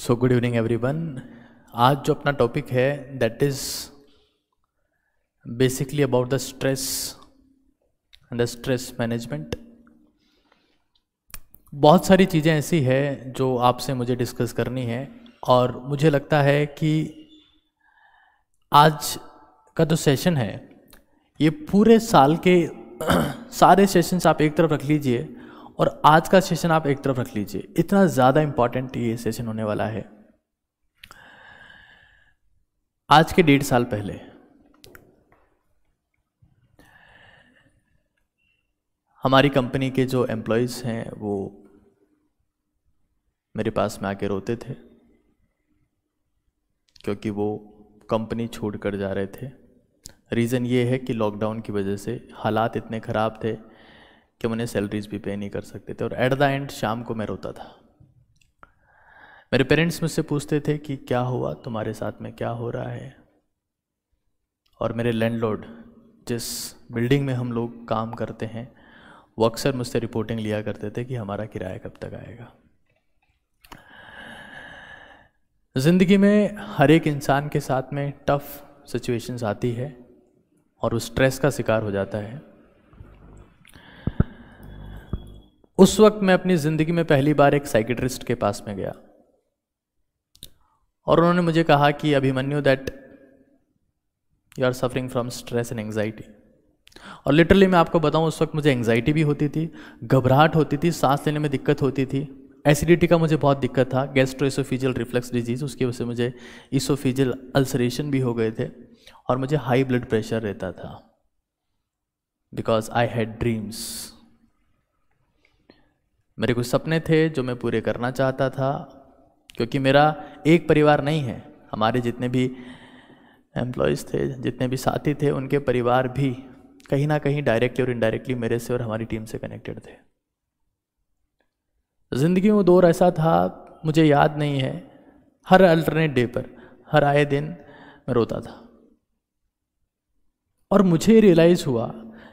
So good evening everyone आज जो अपना टॉपिक है that is basically about the stress and the stress management बहुत सारी चीज़ें ऐसी है जो आपसे मुझे डिस्कस करनी है और मुझे लगता है कि आज का जो सेशन है ये पूरे साल के सारे सेशंस आप एक तरफ रख लीजिए और आज का सेशन आप एक तरफ रख लीजिए इतना ज़्यादा इंपॉर्टेंट ये सेशन होने वाला है आज के डेढ़ साल पहले हमारी कंपनी के जो एम्प्लॉयज़ हैं वो मेरे पास में आके रोते थे क्योंकि वो कंपनी छोड़ कर जा रहे थे रीज़न ये है कि लॉकडाउन की वजह से हालात इतने ख़राब थे कि मैंने सैलरीज भी पे नहीं कर सकते थे और एट द एंड शाम को मैं रोता था मेरे पेरेंट्स मुझसे पूछते थे कि क्या हुआ तुम्हारे साथ में क्या हो रहा है और मेरे लैंडलॉर्ड जिस बिल्डिंग में हम लोग काम करते हैं वो अक्सर मुझसे रिपोर्टिंग लिया करते थे कि हमारा किराया कब तक आएगा ज़िंदगी में हर एक इंसान के साथ में टफ़ सिचुएशंस आती है और वो स्ट्रेस का शिकार हो जाता है उस वक्त मैं अपनी ज़िंदगी में पहली बार एक साइकेट्रिस्ट के पास में गया और उन्होंने मुझे कहा कि Abhimanyu that you are suffering from stress and anxiety और लिटरली मैं आपको बताऊं उस वक्त मुझे एंगजाइटी भी होती थी घबराहट होती थी सांस लेने में दिक्कत होती थी एसिडिटी का मुझे बहुत दिक्कत था गैस्ट्रोइसोफिजियल रिफ्लेक्स डिजीज़ उसकी वजह से मुझे इसोफिजियल अल्सरेशन भी हो गए थे और मुझे हाई ब्लड प्रेशर रहता था बिकॉज आई हैड ड्रीम्स मेरे कुछ सपने थे जो मैं पूरे करना चाहता था क्योंकि मेरा एक परिवार नहीं है हमारे जितने भी एम्प्लॉयज़ थे जितने भी साथी थे उनके परिवार भी कहीं ना कहीं डायरेक्टली और इनडायरेक्टली मेरे से और हमारी टीम से कनेक्टेड थे ज़िंदगी में दौर ऐसा था मुझे याद नहीं है हर अल्टरनेट डे पर हर आए दिन मैं रोता था और मुझे रियलाइज़ हुआ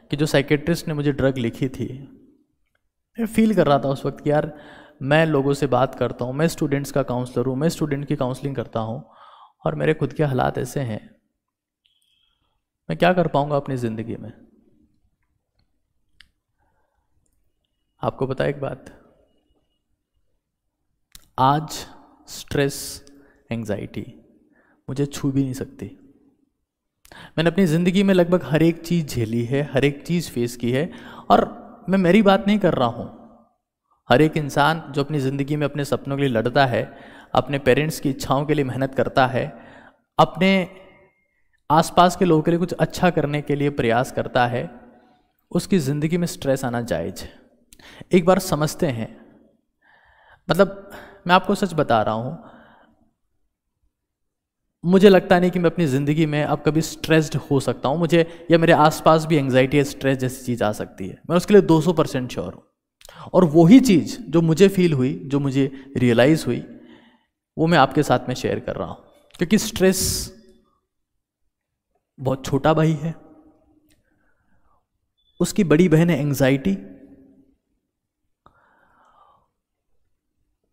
कि जो साइकेट्रिस्ट ने मुझे ड्रग लिखी थी फील कर रहा था उस वक्त कि यार मैं लोगों से बात करता हूँ मैं स्टूडेंट्स का काउंसलर हूँ मैं स्टूडेंट की काउंसलिंग करता हूँ और मेरे खुद के हालात ऐसे हैं मैं क्या कर पाऊँगा अपनी ज़िंदगी में आपको पता एक बात आज स्ट्रेस एंजाइटी मुझे छू भी नहीं सकती मैंने अपनी ज़िंदगी में लगभग हर एक चीज़ झेली है हर एक चीज़ फेस की है और मैं मेरी बात नहीं कर रहा हूँ हर एक इंसान जो अपनी ज़िंदगी में अपने सपनों के लिए लड़ता है अपने पेरेंट्स की इच्छाओं के लिए मेहनत करता है अपने आसपास के लोगों के लिए कुछ अच्छा करने के लिए प्रयास करता है उसकी ज़िंदगी में स्ट्रेस आना जायज है एक बार समझते हैं मतलब मैं आपको सच बता रहा हूँ मुझे लगता नहीं कि मैं अपनी ज़िंदगी में अब कभी स्ट्रेस्ड हो सकता हूँ मुझे या मेरे आसपास भी एंगजाइटी या स्ट्रेस जैसी चीज़ आ सकती है मैं उसके लिए 200 परसेंट श्योर हूँ और वही चीज़ जो मुझे फील हुई जो मुझे रियलाइज़ हुई वो मैं आपके साथ में शेयर कर रहा हूँ क्योंकि स्ट्रेस बहुत छोटा भाई है उसकी बड़ी बहन है एंग्जाइटी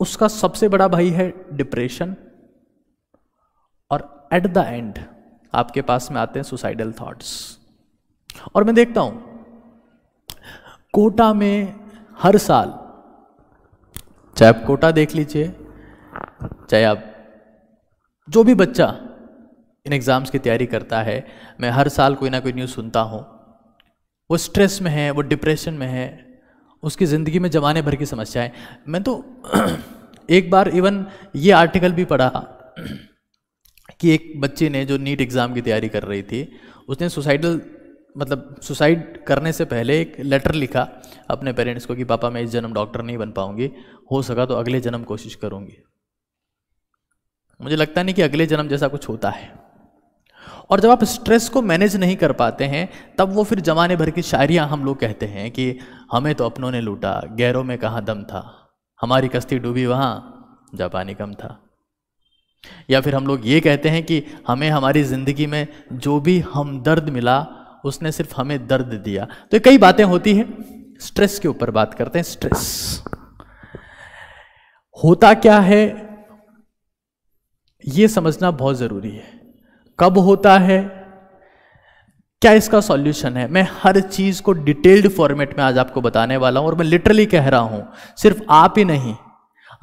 उसका सबसे बड़ा भाई है डिप्रेशन एट द एंड आपके पास में आते हैं सुसाइडल थॉट्स और मैं देखता हूं कोटा में हर साल चाहे आप कोटा देख लीजिए चाहे आप जो भी बच्चा इन एग्ज़ाम्स की तैयारी करता है मैं हर साल कोई ना कोई न्यूज़ सुनता हूँ वो स्ट्रेस में है वो डिप्रेशन में है उसकी ज़िंदगी में जमाने भर की समस्याएं मैं तो एक बार इवन ये आर्टिकल भी पढ़ा कि एक बच्चे ने जो नीट एग्ज़ाम की तैयारी कर रही थी उसने सुसाइडल मतलब सुसाइड करने से पहले एक लेटर लिखा अपने पेरेंट्स को कि पापा मैं इस जन्म डॉक्टर नहीं बन पाऊंगी हो सका तो अगले जन्म कोशिश करूंगी मुझे लगता नहीं कि अगले जन्म जैसा कुछ होता है और जब आप स्ट्रेस को मैनेज नहीं कर पाते हैं तब वो फिर जमाने भर की शायरियाँ हम लोग कहते हैं कि हमें तो अपनों ने लूटा गैरों में कहाँ दम था हमारी कश्ती डूबी वहाँ जापानी कम था या फिर हम लोग ये कहते हैं कि हमें हमारी ज़िंदगी में जो भी हम दर्द मिला उसने सिर्फ हमें दर्द दिया तो कई बातें होती हैं स्ट्रेस के ऊपर बात करते हैं स्ट्रेस होता क्या है ये समझना बहुत ज़रूरी है कब होता है क्या इसका सॉल्यूशन है मैं हर चीज़ को डिटेल्ड फॉर्मेट में आज आपको बताने वाला हूँ और मैं लिटरली कह रहा हूँ सिर्फ आप ही नहीं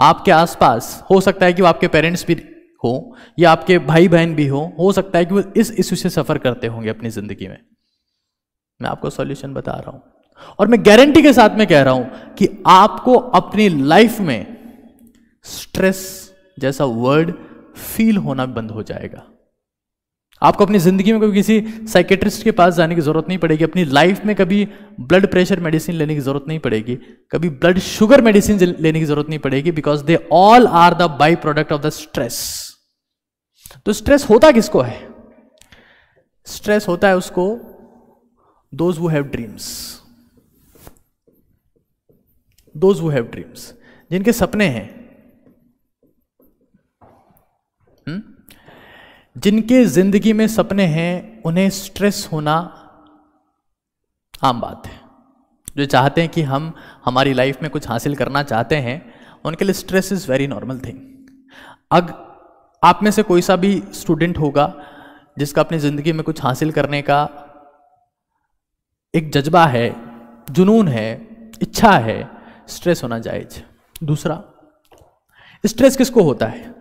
आपके आसपास हो सकता है कि वो आपके पेरेंट्स भी हो या आपके भाई बहन भी हो हो सकता है कि वो इस इश्यू से सफ़र करते होंगे अपनी ज़िंदगी में मैं आपको सॉल्यूशन बता रहा हूं और मैं गारंटी के साथ में कह रहा हूं कि आपको अपनी लाइफ में स्ट्रेस जैसा वर्ड फील होना बंद हो जाएगा आपको अपनी जिंदगी में कभी किसी साइकेट्रिस्ट के पास जाने की जरूरत नहीं पड़ेगी अपनी लाइफ में कभी ब्लड प्रेशर मेडिसिन लेने की जरूरत नहीं पड़ेगी कभी ब्लड शुगर मेडिसिन लेने की जरूरत नहीं पड़ेगी because they all are the by product of the stress तो स्ट्रेस होता किसको है स्ट्रेस होता है उसको those who have dreams those who have dreams जिनके सपने हैं हम्म? जिनके जिंदगी में सपने हैं उन्हें स्ट्रेस होना आम बात है जो चाहते हैं कि हम हमारी लाइफ में कुछ हासिल करना चाहते हैं उनके लिए stress is very normal thing अग आप में से कोई सा भी स्टूडेंट होगा जिसका अपनी ज़िंदगी में कुछ हासिल करने का एक जज्बा है जुनून है इच्छा है स्ट्रेस होना जायज दूसरा स्ट्रेस किसको होता है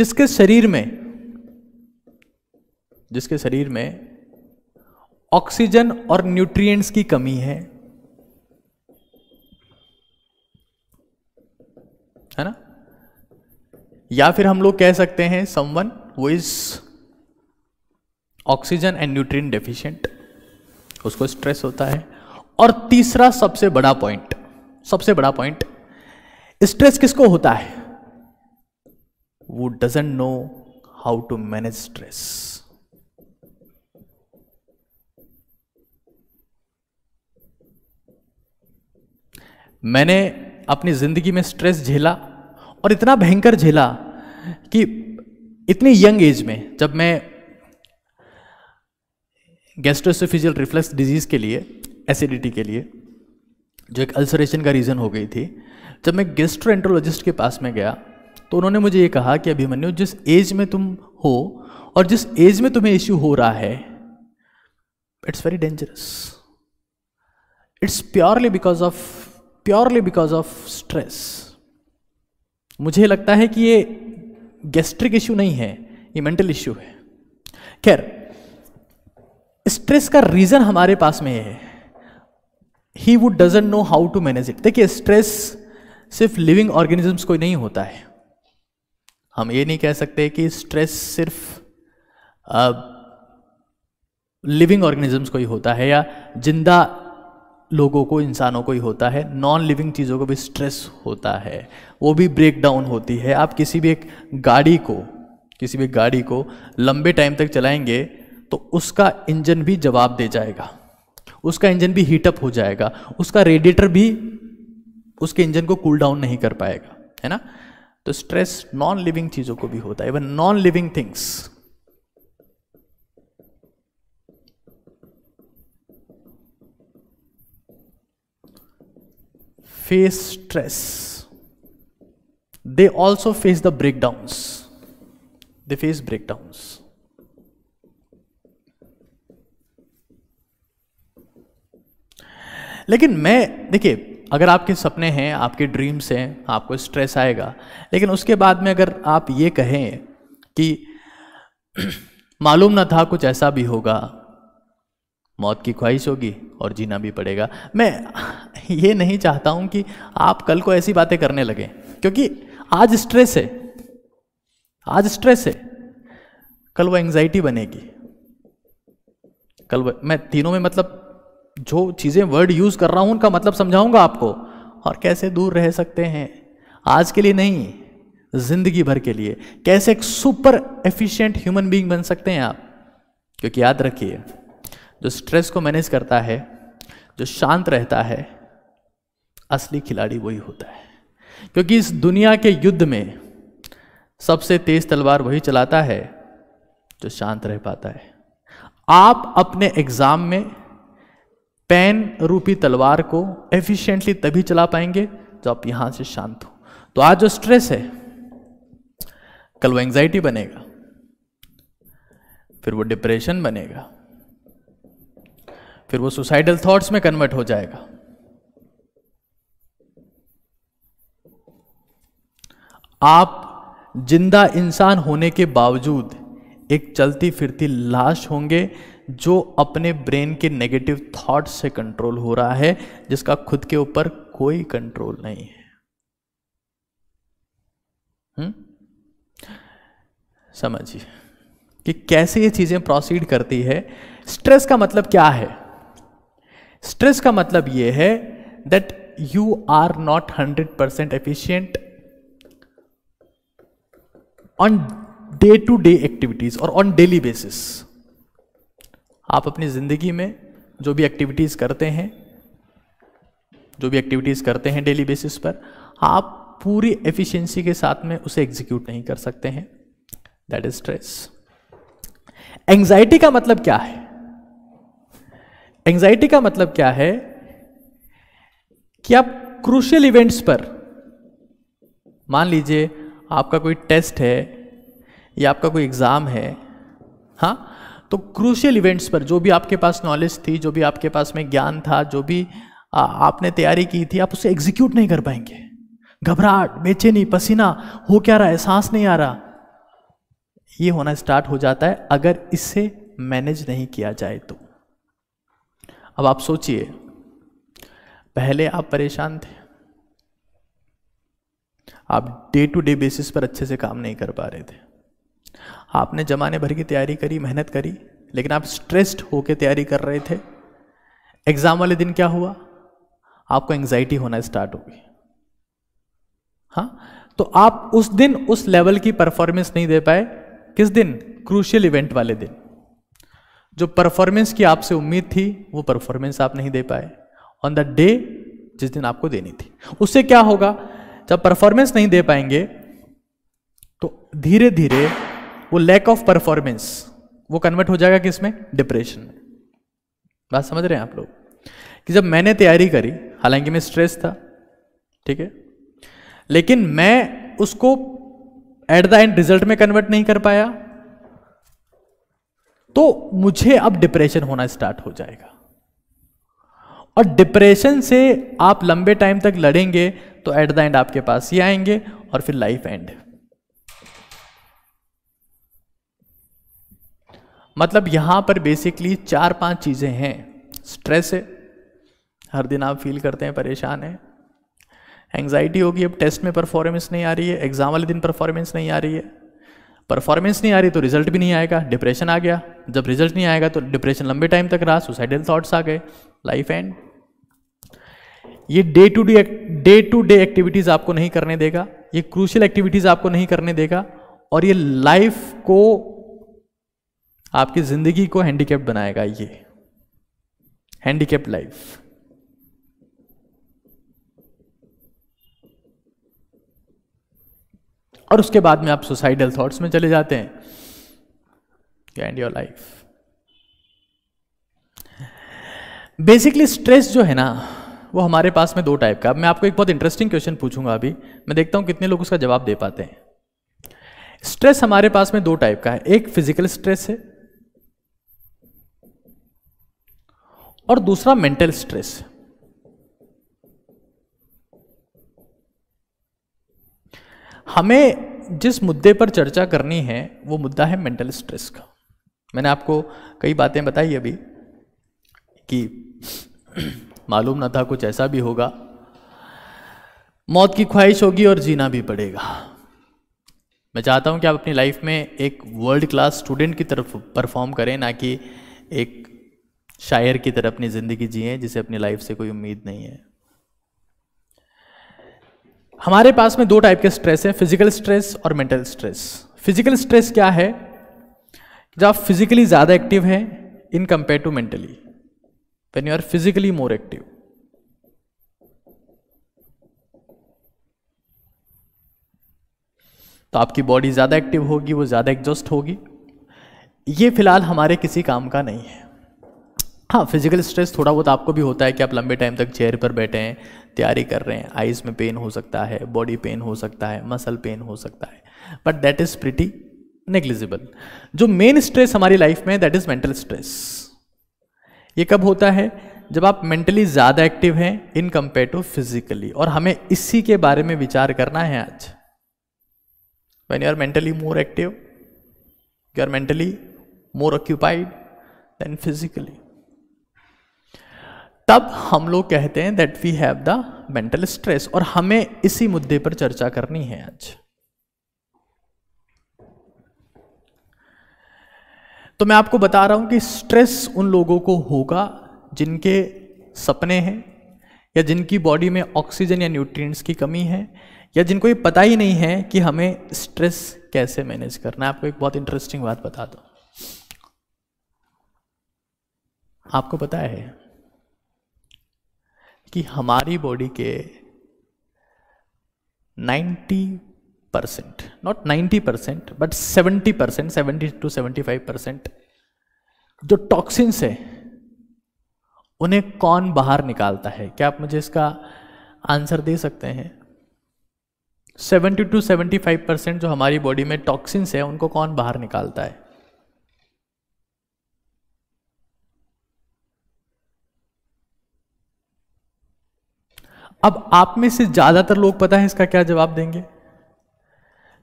जिसके शरीर में जिसके शरीर में ऑक्सीजन और न्यूट्रिएंट्स की कमी है है ना या फिर हम लोग कह सकते हैं समवन वो is oxygen and nutrient deficient उसको स्ट्रेस होता है और तीसरा सबसे बड़ा पॉइंट सबसे बड़ा पॉइंट स्ट्रेस किसको होता है वो doesn't know how to manage stress मैंने अपनी जिंदगी में स्ट्रेस झेला और इतना भयंकर झेला कि इतनी यंग एज में जब मैं गैस्ट्रोसोफिजियल रिफ्लेक्स डिजीज़ के लिए एसिडिटी के लिए जो एक अल्सरेशन का रीज़न हो गई थी जब मैं गैस्ट्रोएंट्रोलॉजिस्ट के पास में गया तो उन्होंने मुझे ये कहा कि अभिमन्यु जिस एज में तुम हो और जिस एज में तुम्हें इश्यू हो रहा है it's very dangerous it's purely because of purely because of stress मुझे लगता है कि ये गैस्ट्रिक इश्यू नहीं है ये मेंटल इश्यू है खैर स्ट्रेस का रीज़न हमारे पास में है ही would doesn't know how to manage it देखिए स्ट्रेस सिर्फ लिविंग ऑर्गेनिजम्स को नहीं होता है हम ये नहीं कह सकते कि स्ट्रेस सिर्फ लिविंग ऑर्गेनिजम्स को ही होता है या जिंदा लोगों को इंसानों को ही होता है नॉन लिविंग चीज़ों को भी स्ट्रेस होता है वो भी ब्रेक डाउन होती है आप किसी भी एक गाड़ी को किसी भी गाड़ी को लंबे टाइम तक चलाएंगे तो उसका इंजन भी जवाब दे जाएगा उसका इंजन भी हीटअप हो जाएगा उसका रेडिएटर भी उसके इंजन को कूल डाउन नहीं कर पाएगा है ना तो स्ट्रेस नॉन लिविंग चीज़ों को भी होता है even non living things face stress they also face the breakdowns they face breakdowns लेकिन मैं देखिए अगर आपके सपने हैं आपके ड्रीम्स हैं आपको स्ट्रेस आएगा लेकिन उसके बाद में अगर आप ये कहें कि मालूम ना था कुछ ऐसा भी होगा मौत की ख्वाहिश होगी और जीना भी पड़ेगा मैं ये नहीं चाहता हूं कि आप कल को ऐसी बातें करने लगें क्योंकि आज स्ट्रेस है आज स्ट्रेस है कल वो एंग्जाइटी बनेगी कल वो मैं तीनों में मतलब जो चीज़ें वर्ड यूज़ कर रहा हूँ उनका मतलब समझाऊंगा आपको और कैसे दूर रह सकते हैं आज के लिए नहीं जिंदगी भर के लिए कैसे एक सुपर एफिशिएंट ह्यूमन बीइंग बन सकते हैं आप क्योंकि याद रखिए जो स्ट्रेस को मैनेज करता है जो शांत रहता है असली खिलाड़ी वही होता है क्योंकि इस दुनिया के युद्ध में सबसे तेज तलवार वही चलाता है जो शांत रह पाता है आप अपने एग्जाम में पेन रूपी तलवार को एफिशिएंटली तभी चला पाएंगे जब आप यहां से शांत हो तो आज जो स्ट्रेस है कल वो एंग्जाइटी बनेगा फिर वो डिप्रेशन बनेगा फिर वो सुसाइडल थॉट्स में कन्वर्ट हो जाएगा आप जिंदा इंसान होने के बावजूद एक चलती फिरती लाश होंगे जो अपने ब्रेन के नेगेटिव थॉट्स से कंट्रोल हो रहा है जिसका खुद के ऊपर कोई कंट्रोल नहीं है हम्म? समझिए कि कैसे ये चीज़ें प्रोसीड करती है स्ट्रेस का मतलब क्या है स्ट्रेस का मतलब ये है that you are not hundred percent efficient on day to day activities और ऑन डेली बेसिस आप अपनी ज़िंदगी में जो भी एक्टिविटीज़ करते हैं जो भी एक्टिविटीज़ करते हैं डेली बेसिस पर आप पूरी एफिशिएंसी के साथ में उसे एग्जीक्यूट नहीं कर सकते हैं दैट इज स्ट्रेस एंग्जाइटी का मतलब क्या है एंग्जाइटी का मतलब क्या है कि आप क्रूशियल इवेंट्स पर मान लीजिए आपका कोई टेस्ट है या आपका कोई एग्ज़ाम है हाँ तो क्रूशियल इवेंट्स पर जो भी आपके पास नॉलेज थी जो भी आपके पास में ज्ञान था जो भी आ, आपने तैयारी की थी आप उसे एग्जीक्यूट नहीं कर पाएंगे घबराहट बेचैनी पसीना हो क्या रहा है सांस नहीं आ रहा ये होना स्टार्ट हो जाता है अगर इससे मैनेज नहीं किया जाए तो अब आप सोचिए पहले आप परेशान थे आप डे टू डे बेसिस पर अच्छे से काम नहीं कर पा रहे थे आपने जमाने भर की तैयारी करी मेहनत करी लेकिन आप स्ट्रेस्ड होकर तैयारी कर रहे थे एग्ज़ाम वाले दिन क्या हुआ आपको एंग्जाइटी होना स्टार्ट होगी हाँ तो आप उस दिन उस लेवल की परफॉर्मेंस नहीं दे पाए किस दिन क्रूशियल इवेंट वाले दिन जो परफॉर्मेंस की आपसे उम्मीद थी वो परफॉर्मेंस आप नहीं दे पाए ऑन द डे जिस दिन आपको देनी थी उससे क्या होगा जब परफॉर्मेंस नहीं दे पाएंगे तो धीरे धीरे वो लैक ऑफ परफॉर्मेंस वो कन्वर्ट हो जाएगा किसमें डिप्रेशन में बात समझ रहे हैं आप लोग कि जब मैंने तैयारी करी हालांकि मैं स्ट्रेस था ठीक है लेकिन मैं उसको एट द एंड रिजल्ट में कन्वर्ट नहीं कर पाया तो मुझे अब डिप्रेशन होना स्टार्ट हो जाएगा और डिप्रेशन से आप लंबे टाइम तक लड़ेंगे तो एट द एंड आपके पास ही आएंगे और फिर लाइफ एंड मतलब यहां पर बेसिकली चार पांच चीजें हैं स्ट्रेस है हर दिन आप फील करते हैं परेशान है एंग्जाइटी होगी अब टेस्ट में परफॉर्मेंस नहीं आ रही है एग्जाम वाले दिन परफॉर्मेंस नहीं आ रही है परफॉर्मेंस नहीं आ रही तो रिजल्ट भी नहीं आएगा डिप्रेशन आ गया जब रिजल्ट नहीं आएगा तो डिप्रेशन लंबे टाइम तक रहा सुसाइडल थॉट्स आ गए लाइफ एंड ये day to day day to day activities आपको नहीं करने देगा ये क्रूशियल एक्टिविटीज़ आपको नहीं करने देगा और ये लाइफ को आपकी ज़िंदगी को हैंडीकेप बनाएगा ये हैंडीकेप लाइफ और उसके बाद में आप सुसाइडल थॉट्स में चले जाते हैं and your life basically stress जो है ना वो हमारे पास में दो टाइप का मैं आपको एक बहुत इंटरेस्टिंग क्वेश्चन पूछूंगा अभी मैं देखता हूं कितने लोग उसका जवाब दे पाते हैं स्ट्रेस हमारे पास में दो टाइप का है एक फिजिकल स्ट्रेस है और दूसरा मेंटल स्ट्रेस है हमें जिस मुद्दे पर चर्चा करनी है वो मुद्दा है मेंटल स्ट्रेस का मैंने आपको कई बातें बताई अभी कि मालूम ना था कुछ ऐसा भी होगा मौत की ख्वाहिश होगी और जीना भी पड़ेगा मैं चाहता हूं कि आप अपनी लाइफ में एक वर्ल्ड क्लास स्टूडेंट की तरफ परफॉर्म करें ना कि एक शायर की तरह अपनी ज़िंदगी जिए जिसे अपनी लाइफ से कोई उम्मीद नहीं है हमारे पास में दो टाइप के स्ट्रेस हैं फिजिकल स्ट्रेस और मेंटल स्ट्रेस फिजिकल स्ट्रेस क्या है जब आप फिजिकली ज़्यादा एक्टिव हैं in compare to mentally when you are physically more active तो आपकी बॉडी ज़्यादा एक्टिव होगी वो ज़्यादा एग्जॉस्ट होगी ये फिलहाल हमारे किसी काम का नहीं है हाँ फिजिकल स्ट्रेस थोड़ा बहुत आपको भी होता है कि आप लंबे टाइम तक चेयर पर बैठे हैं तैयारी कर रहे हैं आइज़ में पेन हो सकता है बॉडी पेन हो सकता है मसल पेन हो सकता है but that is pretty negligible जो मेन स्ट्रेस हमारी लाइफ में दैट इज़ मेंटल स्ट्रेस ये कब होता है जब आप मेंटली ज़्यादा एक्टिव हैं इन कंपेयर टू फिजिकली और हमें इसी के बारे में विचार करना है आज when you are mentally more active you are mentally more occupied than physically तब हम लोग कहते हैं that we have the mental stress और हमें इसी मुद्दे पर चर्चा करनी है आज तो मैं आपको बता रहा हूं कि स्ट्रेस उन लोगों को होगा जिनके सपने हैं या जिनकी बॉडी में ऑक्सीजन या न्यूट्रिएंट्स की कमी है या जिनको ये पता ही नहीं है कि हमें स्ट्रेस कैसे मैनेज करना है आपको एक बहुत इंटरेस्टिंग बात बता दो आपको पता है कि हमारी बॉडी के 90 percent not 90 percent but 70 percent seventy to 75 percent जो टॉक्सिन्स है उन्हें कौन बाहर निकालता है क्या आप मुझे इसका आंसर दे सकते हैं 70 टू 75 परसेंट जो हमारी बॉडी में टॉक्सिन्स है उनको कौन बाहर निकालता है अब आप में से ज़्यादातर लोग पता है इसका क्या जवाब देंगे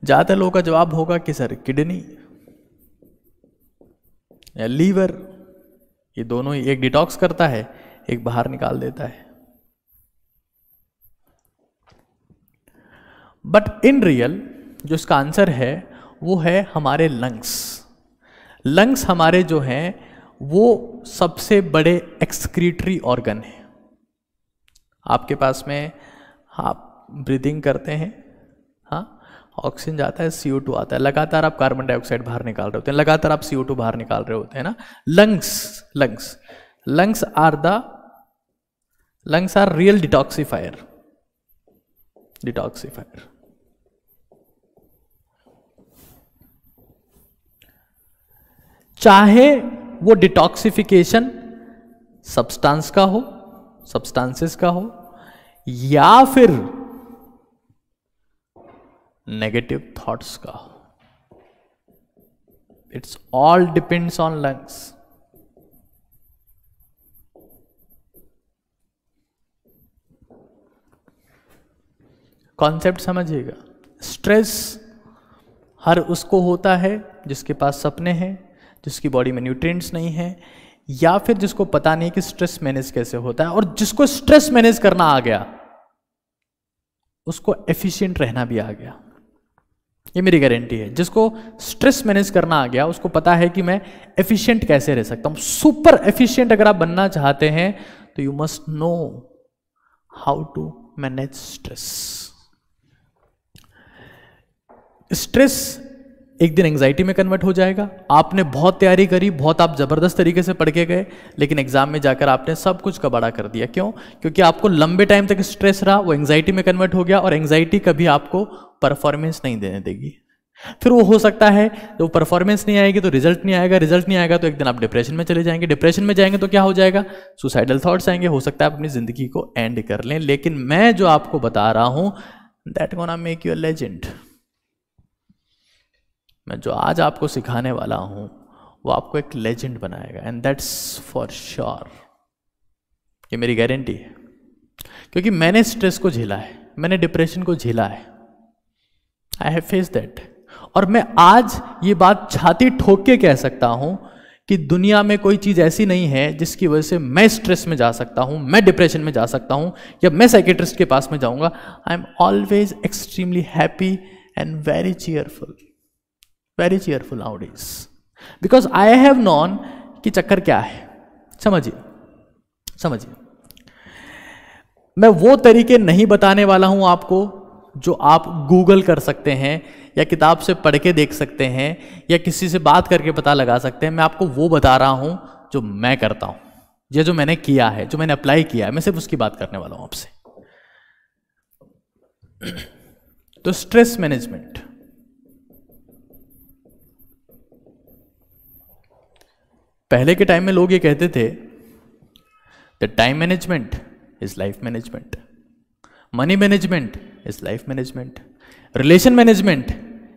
ज़्यादातर लोगों का जवाब होगा कि सर किडनी या लीवर ये दोनों ही एक डिटॉक्स करता है एक बाहर निकाल देता है बट इन रियल जो इसका आंसर है वो है हमारे लंग्स लंग्स हमारे जो हैं वो सबसे बड़े एक्सक्रीटरी ऑर्गन हैं आपके पास में आप ब्रीदिंग करते हैं हाँ ऑक्सीजन जाता है सी आता है लगातार आप कार्बन डाइऑक्साइड बाहर निकाल रहे होते हैं लगातार आप सी बाहर निकाल रहे होते हैं ना lungs lungs lungs are the lungs are real detoxifier detoxifier चाहे वो डिटॉक्सिफिकेशन सब्सटेंस का हो सब्सटेंसेस का हो या फिर नेगेटिव थॉट्स का हो it's all depends on lungs concept समझिएगा स्ट्रेस हर उसको होता है जिसके पास सपने हैं जिसकी बॉडी में न्यूट्रिएंट्स नहीं है या फिर जिसको पता नहीं कि स्ट्रेस मैनेज कैसे होता है और जिसको स्ट्रेस मैनेज करना आ गया उसको एफिशिएंट रहना भी आ गया ये मेरी गारंटी है जिसको स्ट्रेस मैनेज करना आ गया उसको पता है कि मैं एफिशिएंट कैसे रह सकता हूं सुपर एफिशिएंट अगर आप बनना चाहते हैं तो you must know how to manage stress stress एक दिन एंग्जाइटी में कन्वर्ट हो जाएगा आपने बहुत तैयारी करी बहुत आप ज़बरदस्त तरीके से पढ़ के गए लेकिन एग्जाम में जाकर आपने सब कुछ कबाड़ा कर दिया क्यों क्योंकि आपको लंबे टाइम तक स्ट्रेस रहा वो एंग्जाइटी में कन्वर्ट हो गया और एंग्जाइटी कभी आपको परफॉर्मेंस नहीं देने देगी फिर वो हो सकता है जो परफॉर्मेंस नहीं आएगी तो रिजल्ट नहीं आएगा रिजल्ट नहीं आएगा तो एक दिन आप डिप्रेशन में चले जाएंगे डिप्रेशन में जाएंगे तो क्या हो जाएगा सुसाइडल थॉट्स आएंगे हो सकता है आप अपनी ज़िंदगी को एंड कर लें लेकिन मैं जो आपको बता रहा हूँ that gonna make you a legend मैं जो आज आपको सिखाने वाला हूं वो आपको एक लेजेंड बनाएगा एंड दैट्स फॉर श्योर ये मेरी गारंटी है क्योंकि मैंने स्ट्रेस को झेला है मैंने डिप्रेशन को झेला है आई हैव फेस दैट और मैं आज ये बात छाती ठोक के कह सकता हूं कि दुनिया में कोई चीज़ ऐसी नहीं है जिसकी वजह से मैं स्ट्रेस में जा सकता हूं मैं डिप्रेशन में जा सकता हूं या मैं साइकेट्रिस्ट के पास में जाऊंगा I am always extremely happy and very cheerful very cheerful how days because I have known कि चक्कर क्या है समझिए समझिए मैं वो तरीके नहीं बताने वाला हूं आपको जो आप गूगल कर सकते हैं या किताब से पढ़ के देख सकते हैं या किसी से बात करके पता लगा सकते हैं मैं आपको वो बता रहा हूं जो मैं करता हूं ये जो मैंने किया है जो मैंने अप्लाई किया है मैं सिर्फ उसकी बात करने वाला हूं आपसे तो स्ट्रेस मैनेजमेंट पहले के टाइम में लोग ये कहते थे the time management is life management money management is life management relation management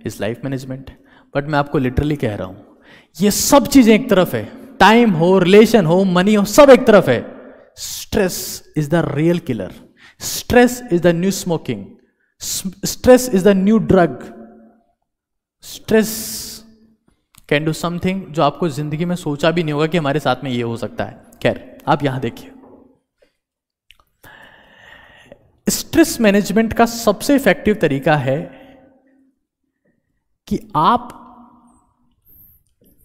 is life management but मैं आपको लिटरली कह रहा हूं ये सब चीजें एक तरफ है टाइम हो रिलेशन हो मनी हो सब एक तरफ है stress is the real killer stress is the new smoking stress is the new drug stress can do something जो आपको ज़िंदगी में सोचा भी नहीं होगा कि हमारे साथ में ये हो सकता है खैर आप यहां देखिए स्ट्रेस मैनेजमेंट का सबसे इफेक्टिव तरीका है कि आप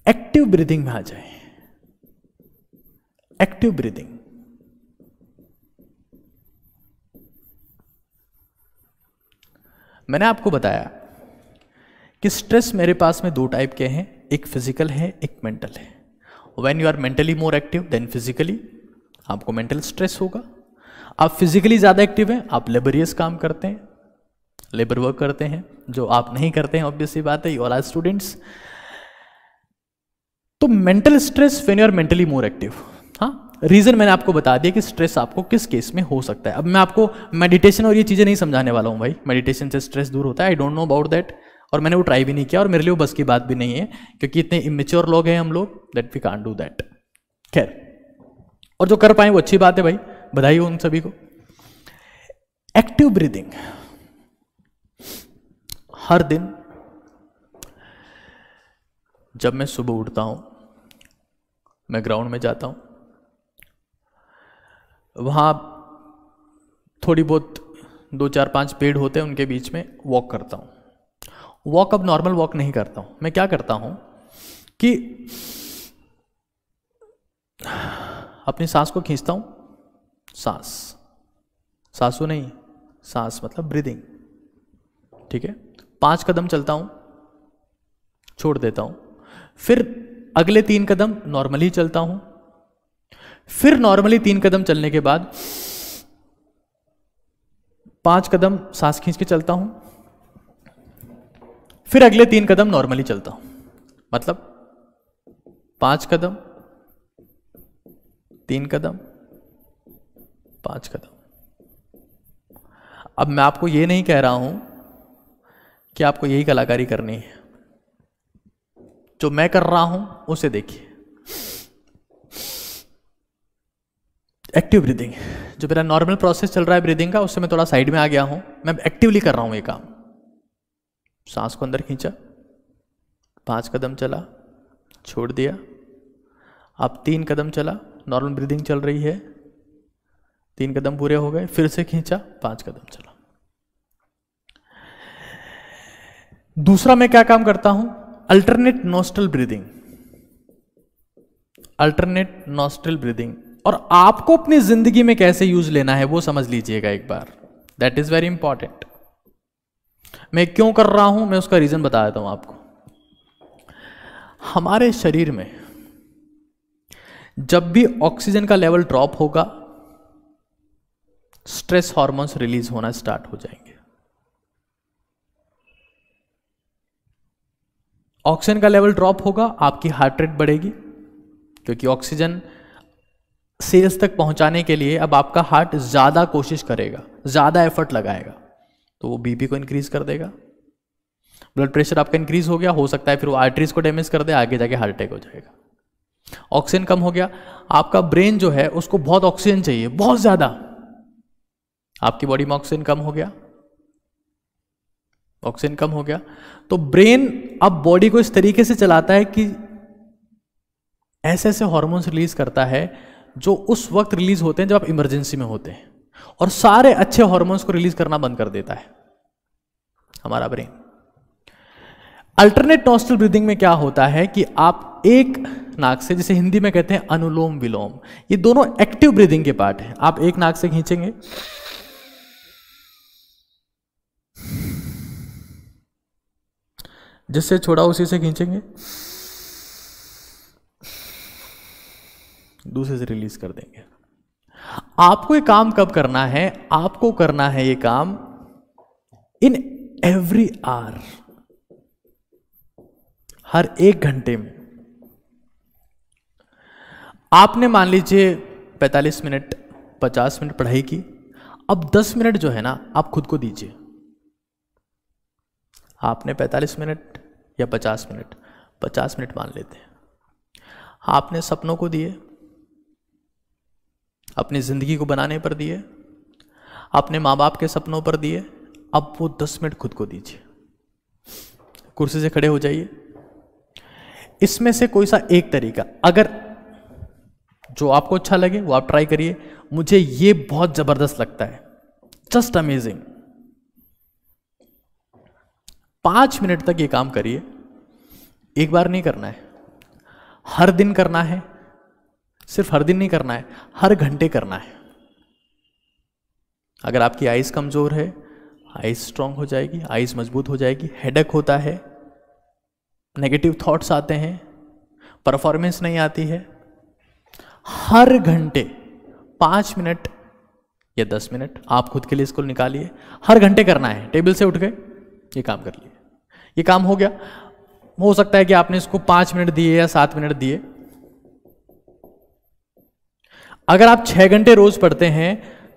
एक्टिव ब्रीदिंग में आ जाए एक्टिव ब्रीदिंग मैंने आपको बताया कि स्ट्रेस मेरे पास में दो टाइप के हैं एक फिजिकल है एक मेंटल है when you are mentally more active than physically आपको मेंटल स्ट्रेस होगा आप फिजिकली ज़्यादा एक्टिव हैं आप लेबरियस काम करते हैं लेबर वर्क करते हैं जो आप नहीं करते हैं ऑब्वियसली बात है यू आर स्टूडेंट्स तो mental stress when you are mentally more active हाँ रीज़न मैंने आपको बता दिया कि स्ट्रेस आपको किस केस में हो सकता है अब मैं आपको मेडिटेशन और ये चीज़ें नहीं समझाने वाला हूँ भाई मेडिटेशन से स्ट्रेस दूर होता है I don't know about that और मैंने वो ट्राई भी नहीं किया और मेरे लिए वो बस की बात भी नहीं है क्योंकि इतने इमेच्योर लोग हैं हम लोग that we can do that खैर और जो कर पाए वो अच्छी बात है भाई बधाई हो उन सभी को एक्टिव ब्रीदिंग हर दिन जब मैं सुबह उठता हूं मैं ग्राउंड में जाता हूं वहां थोड़ी बहुत दो चार पांच पेड़ होते हैं उनके बीच में वॉक करता हूं वॉक अब नॉर्मल वॉक नहीं करता हूं मैं क्या करता हूं कि अपनी सांस को खींचता हूं सांस सांसू नहीं सांस मतलब ब्रीदिंग ठीक है पांच कदम चलता हूं छोड़ देता हूं फिर अगले तीन कदम नॉर्मली चलता हूं फिर नॉर्मली तीन कदम चलने के बाद पांच कदम सांस खींच के चलता हूं फिर अगले तीन कदम नॉर्मली चलता हूं मतलब पांच कदम तीन कदम पांच कदम अब मैं आपको यह नहीं कह रहा हूं कि आपको यही कलाकारी करनी है जो मैं कर रहा हूं उसे देखिए एक्टिव ब्रीदिंग जो मेरा नॉर्मल प्रोसेस चल रहा है ब्रीदिंग का उससे मैं थोड़ा साइड में आ गया हूं मैं एक्टिवली कर रहा हूं ये काम सांस को अंदर खींचा पांच कदम चला छोड़ दिया अब तीन कदम चला नॉर्मल ब्रीदिंग चल रही है तीन कदम पूरे हो गए फिर से खींचा पांच कदम चला दूसरा मैं क्या काम करता हूं alternate nostril breathing alternate nostril breathing और आपको अपनी जिंदगी में कैसे यूज लेना है वो समझ लीजिएगा एक बार दैट इज वेरी इंपॉर्टेंट मैं क्यों कर रहा हूं मैं उसका रीज़न बता देता हूं आपको हमारे शरीर में जब भी ऑक्सीजन का लेवल ड्रॉप होगा स्ट्रेस हार्मोन्स रिलीज होना स्टार्ट हो जाएंगे ऑक्सीजन का लेवल ड्रॉप होगा आपकी हार्ट रेट बढ़ेगी क्योंकि ऑक्सीजन सेल्स तक पहुंचाने के लिए अब आपका हार्ट ज़्यादा कोशिश करेगा ज़्यादा एफर्ट लगाएगा तो वो बीपी को इंक्रीज कर देगा ब्लड प्रेशर आपका इंक्रीज हो गया हो सकता है फिर वो आर्टरीज को डैमेज कर दे आगे जाके हार्ट अटैक हो जाएगा ऑक्सीजन कम हो गया आपका ब्रेन जो है उसको बहुत ऑक्सीजन चाहिए बहुत ज़्यादा आपकी बॉडी में ऑक्सीजन कम हो गया ऑक्सीजन कम हो गया तो ब्रेन अब बॉडी को इस तरीके से चलाता है कि ऐसे ऐसे हॉर्मोन्स रिलीज करता है जो उस वक्त रिलीज होते हैं जब आप इमरजेंसी में होते हैं और सारे अच्छे हॉर्मोन्स को रिलीज करना बंद कर देता है हमारा ब्रेन अल्टरनेट नोस्टल ब्रीदिंग में क्या होता है कि आप एक नाक से जिसे हिंदी में कहते हैं अनुलोम विलोम ये दोनों एक्टिव ब्रीदिंग के पार्ट हैं आप एक नाक से खींचेंगे जिससे छोड़ा उसी से खींचेंगे दूसरे से रिलीज कर देंगे आपको ये काम कब करना है आपको करना है ये काम इन एवरी आर हर एक घंटे में आपने मान लीजिए 45 मिनट 50 मिनट पढ़ाई की अब 10 मिनट जो है ना आप खुद को दीजिए आपने 45 मिनट या 50 मिनट 50 मिनट मान लेते हैं आपने सपनों को दिए अपनी ज़िंदगी को बनाने पर दिए अपने माँ बाप के सपनों पर दिए अब वो दस मिनट खुद को दीजिए कुर्सी से खड़े हो जाइए इसमें से कोई सा एक तरीका अगर जो आपको अच्छा लगे वो आप ट्राई करिए मुझे ये बहुत ज़बरदस्त लगता है जस्ट अमेजिंग पांच मिनट तक ये काम करिए एक बार नहीं करना है हर दिन करना है सिर्फ हर दिन नहीं करना है हर घंटे करना है अगर आपकी आइज कमजोर है आईज स्ट्रांग हो जाएगी आईज मजबूत हो जाएगी हेडक होता है नेगेटिव थॉट्स आते हैं परफॉर्मेंस नहीं आती है हर घंटे पांच मिनट या दस मिनट आप खुद के लिए इसको निकालिए हर घंटे करना है टेबल से उठ गए ये काम कर लिए ये काम हो गया हो सकता है कि आपने इसको पांच मिनट दिए या सात मिनट दिए अगर आप छः घंटे रोज पढ़ते हैं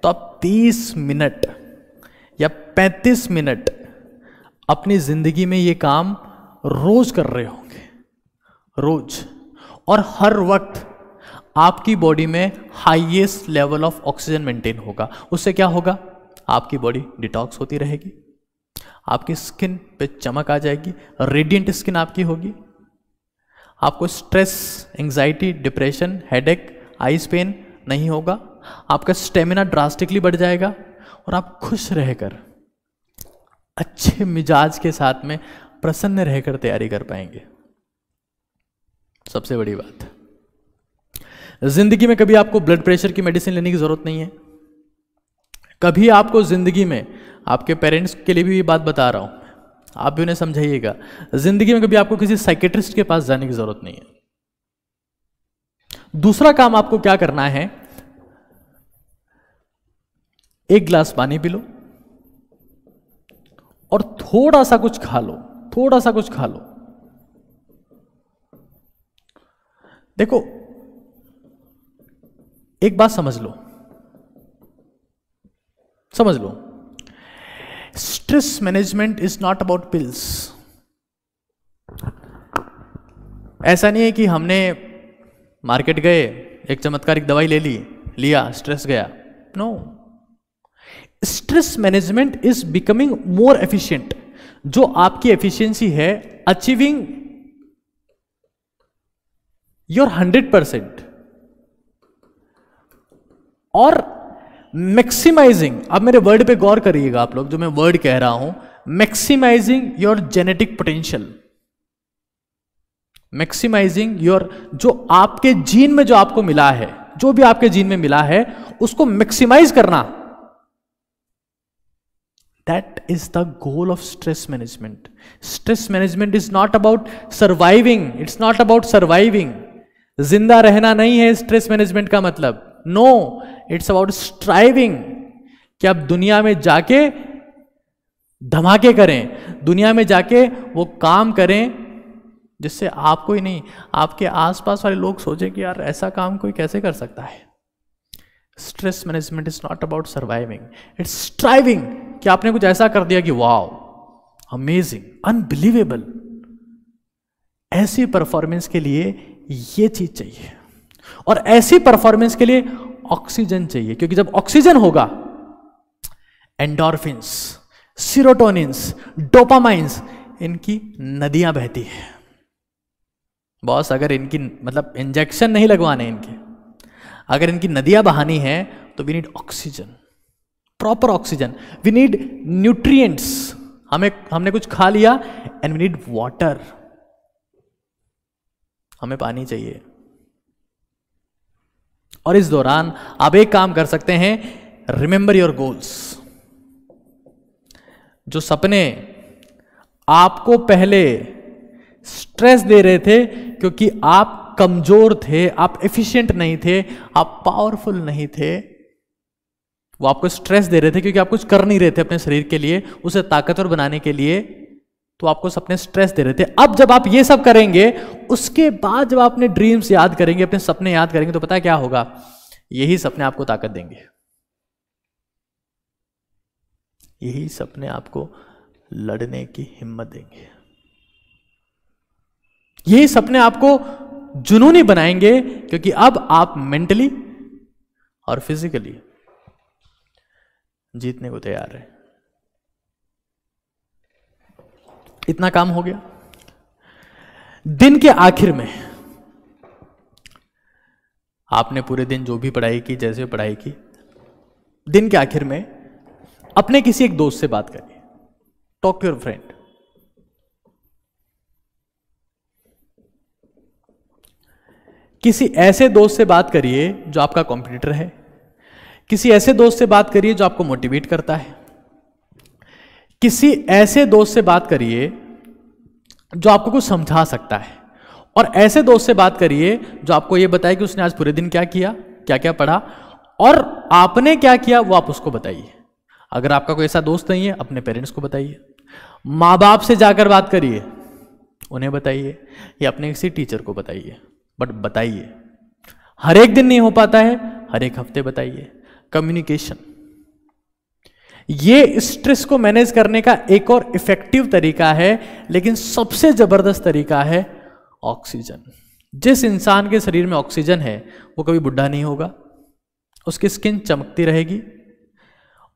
तो आप 30 मिनट या 35 मिनट अपनी जिंदगी में ये काम रोज कर रहे होंगे रोज और हर वक्त आपकी बॉडी में highest level of oxygen maintain होगा उससे क्या होगा आपकी बॉडी डिटॉक्स होती रहेगी आपकी स्किन पे चमक आ जाएगी रेडियंट स्किन आपकी होगी आपको stress anxiety depression headache eyes pain नहीं होगा आपका स्टेमिना ड्रास्टिकली बढ़ जाएगा और आप खुश रहकर अच्छे मिजाज के साथ में प्रसन्न रहकर तैयारी कर पाएंगे सबसे बड़ी बात जिंदगी में कभी आपको ब्लड प्रेशर की मेडिसिन लेने की जरूरत नहीं है कभी आपको जिंदगी में आपके पेरेंट्स के लिए भी ये बात बता रहा हूं आप भी उन्हें समझाइएगा जिंदगी में कभी आपको किसी साइकेट्रिस्ट के पास जाने की जरूरत नहीं है दूसरा काम आपको क्या करना है एक गिलास पानी पी लो और थोड़ा सा कुछ खा लो थोड़ा सा कुछ खा लो देखो एक बात समझ लो समझ लो stress management is not about pills ऐसा नहीं है कि हमने मार्केट गए एक चमत्कारिक दवाई ले ली लिया स्ट्रेस गया no stress management is becoming more efficient जो आपकी एफिशिएंसी है अचीविंग योर हंड्रेड परसेंट और मैक्सिमाइजिंग अब मेरे वर्ड पे गौर करिएगा आप लोग जो मैं वर्ड कह रहा हूं maximising your genetic potential maximising your जो आपके जीन में जो आपको मिला है जो भी आपके जीन में मिला है उसको मैक्सिमाइज करना that is the goal of stress management stress management is not about surviving it's not about surviving जिंदा रहना नहीं है स्ट्रेस मैनेजमेंट का मतलब नो इट्स अबाउट स्ट्राइविंग कि आप दुनिया में जाके धमाके करें दुनिया में जाके वो काम करें जिससे आपको ही नहीं आपके आसपास वाले लोग सोचें कि यार ऐसा काम कोई कैसे कर सकता है stress management is not about surviving it's striving कि आपने कुछ ऐसा कर दिया कि वाओ अमेजिंग अनबिलीवेबल ऐसी परफॉर्मेंस के लिए ये चीज चाहिए और ऐसी परफॉर्मेंस के लिए ऑक्सीजन चाहिए क्योंकि जब ऑक्सीजन होगा एंडोरफिन्स सीरोटोनिन्स डोपामाइंस इनकी नदियां बहती है बॉस अगर इनकी मतलब इंजेक्शन नहीं लगवाने इनके अगर इनकी नदियां बहानी है तो we need oxygen proper oxygen we need nutrients हमें हमने कुछ खा लिया एंड वी नीड वाटर हमें पानी चाहिए और इस दौरान आप एक काम कर सकते हैं रिमेंबर योर गोल्स जो सपने आपको पहले स्ट्रेस दे रहे थे क्योंकि आप कमजोर थे आप एफिशिएंट नहीं थे आप पावरफुल नहीं थे वो आपको स्ट्रेस दे रहे थे क्योंकि आप कुछ कर नहीं रहे थे अपने शरीर के लिए उसे ताकतवर बनाने के लिए तो आपको सपने स्ट्रेस दे रहे थे अब जब आप ये सब करेंगे उसके बाद जब आप अपने ड्रीम्स याद करेंगे अपने सपने याद करेंगे तो पता है क्या होगा यही सपने आपको ताकत देंगे यही सपने आपको लड़ने की हिम्मत देंगे ये सपने आपको जुनूनी बनाएंगे क्योंकि अब आप मेंटली और फिजिकली जीतने को तैयार है इतना काम हो गया दिन के आखिर में आपने पूरे दिन जो भी पढ़ाई की जैसे पढ़ाई की दिन के आखिर में अपने किसी एक दोस्त से बात करिए टॉक योर फ्रेंड किसी ऐसे दोस्त से बात करिए जो आपका कॉम्पिटिटर है किसी ऐसे दोस्त से बात करिए जो आपको मोटिवेट करता है किसी ऐसे दोस्त से बात करिए जो आपको कुछ समझा सकता है और ऐसे दोस्त से बात करिए जो आपको ये बताए कि उसने आज पूरे दिन क्या किया क्या क्या पढ़ा और आपने क्या किया वो आप उसको बताइए अगर आपका कोई ऐसा दोस्त नहीं है अपने पेरेंट्स को बताइए माँ बाप से जाकर बात करिए उन्हें बताइए या अपने किसी टीचर को बताइए बट बताइए हर एक दिन नहीं हो पाता है हर एक हफ्ते बताइए कम्युनिकेशन ये स्ट्रेस को मैनेज करने का एक और इफेक्टिव तरीका है लेकिन सबसे जबरदस्त तरीका है ऑक्सीजन जिस इंसान के शरीर में ऑक्सीजन है वो कभी बुढ़ा नहीं होगा उसकी स्किन चमकती रहेगी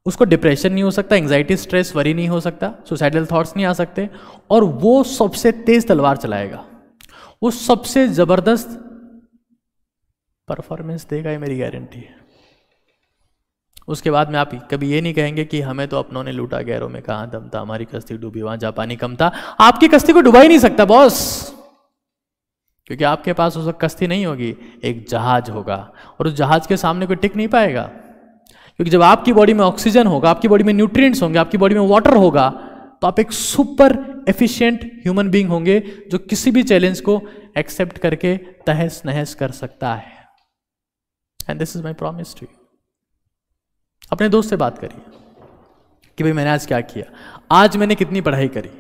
उसको डिप्रेशन नहीं हो सकता एंग्जाइटी स्ट्रेस वरी नहीं हो सकता सुसाइडल थॉट्स नहीं आ सकते और वो सबसे तेज तलवार चलाएगा वो सबसे ज़बरदस्त परफॉर्मेंस देगा ये मेरी गारंटी है उसके बाद में आप कभी ये नहीं कहेंगे कि हमें तो अपनों ने लूटा गैरों में कहा दम था हमारी कश्ती डूबी वहां जा पानी कम था आपकी कश्ती को डुबा ही नहीं सकता बॉस क्योंकि आपके पास उस वक्त कश्ती नहीं होगी एक जहाज होगा और उस जहाज के सामने कोई टिक नहीं पाएगा क्योंकि जब आपकी बॉडी में ऑक्सीजन होगा आपकी बॉडी में न्यूट्रिएंट्स होंगे आपकी बॉडी में वाटर होगा तो आप एक सुपर एफिशिएंट ह्यूमन बीइंग होंगे जो किसी भी चैलेंज को एक्सेप्ट करके तहस नहस कर सकता है and this is my promise to अपने दोस्त से बात करिए कि भाई मैंने आज क्या किया आज मैंने कितनी पढ़ाई करी